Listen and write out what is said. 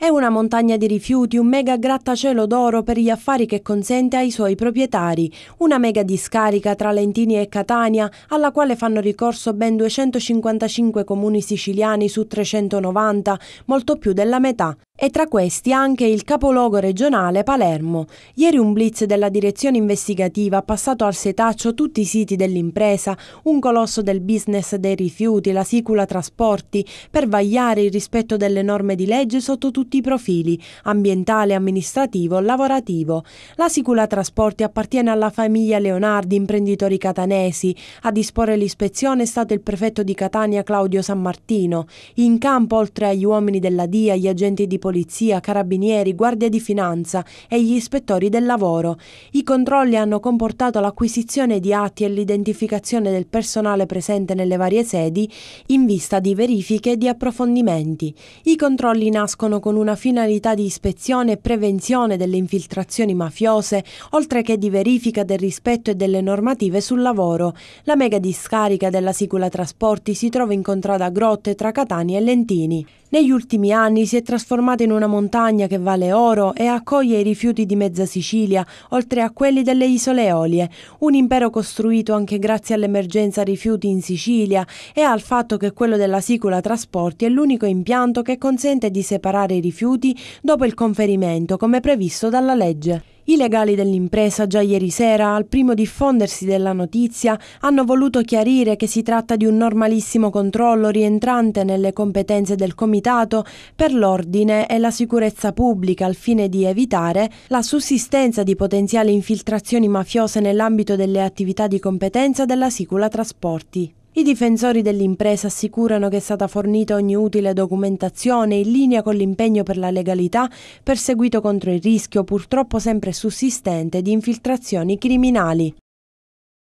È una montagna di rifiuti, un mega grattacielo d'oro per gli affari che consente ai suoi proprietari, una mega discarica tra Lentini e Catania, alla quale fanno ricorso ben 255 comuni siciliani su 390, molto più della metà e tra questi anche il capoluogo regionale Palermo. Ieri un blitz della direzione investigativa ha passato al setaccio tutti i siti dell'impresa, un colosso del business dei rifiuti, la sicula trasporti, per vagliare il rispetto delle norme di legge sotto tutti i profili, ambientale, amministrativo, lavorativo. La sicula trasporti appartiene alla famiglia Leonardi, imprenditori catanesi. A disporre l'ispezione è stato il prefetto di Catania Claudio San Martino. In campo, oltre agli uomini della DIA, gli agenti di polizia, polizia, carabinieri, guardia di finanza e gli ispettori del lavoro. I controlli hanno comportato l'acquisizione di atti e l'identificazione del personale presente nelle varie sedi in vista di verifiche e di approfondimenti. I controlli nascono con una finalità di ispezione e prevenzione delle infiltrazioni mafiose, oltre che di verifica del rispetto e delle normative sul lavoro. La mega discarica della Sicula Trasporti si trova in contrada Grotte tra Catania e Lentini. Negli ultimi anni si è trasformata in una montagna che vale oro e accoglie i rifiuti di mezza Sicilia, oltre a quelli delle isole Eolie, un impero costruito anche grazie all'emergenza rifiuti in Sicilia e al fatto che quello della Sicula Trasporti è l'unico impianto che consente di separare i rifiuti dopo il conferimento, come previsto dalla legge. I legali dell'impresa già ieri sera, al primo diffondersi della notizia, hanno voluto chiarire che si tratta di un normalissimo controllo rientrante nelle competenze del Comitato per l'ordine e la sicurezza pubblica al fine di evitare la sussistenza di potenziali infiltrazioni mafiose nell'ambito delle attività di competenza della Sicula Trasporti. I difensori dell'impresa assicurano che è stata fornita ogni utile documentazione in linea con l'impegno per la legalità perseguito contro il rischio purtroppo sempre sussistente di infiltrazioni criminali.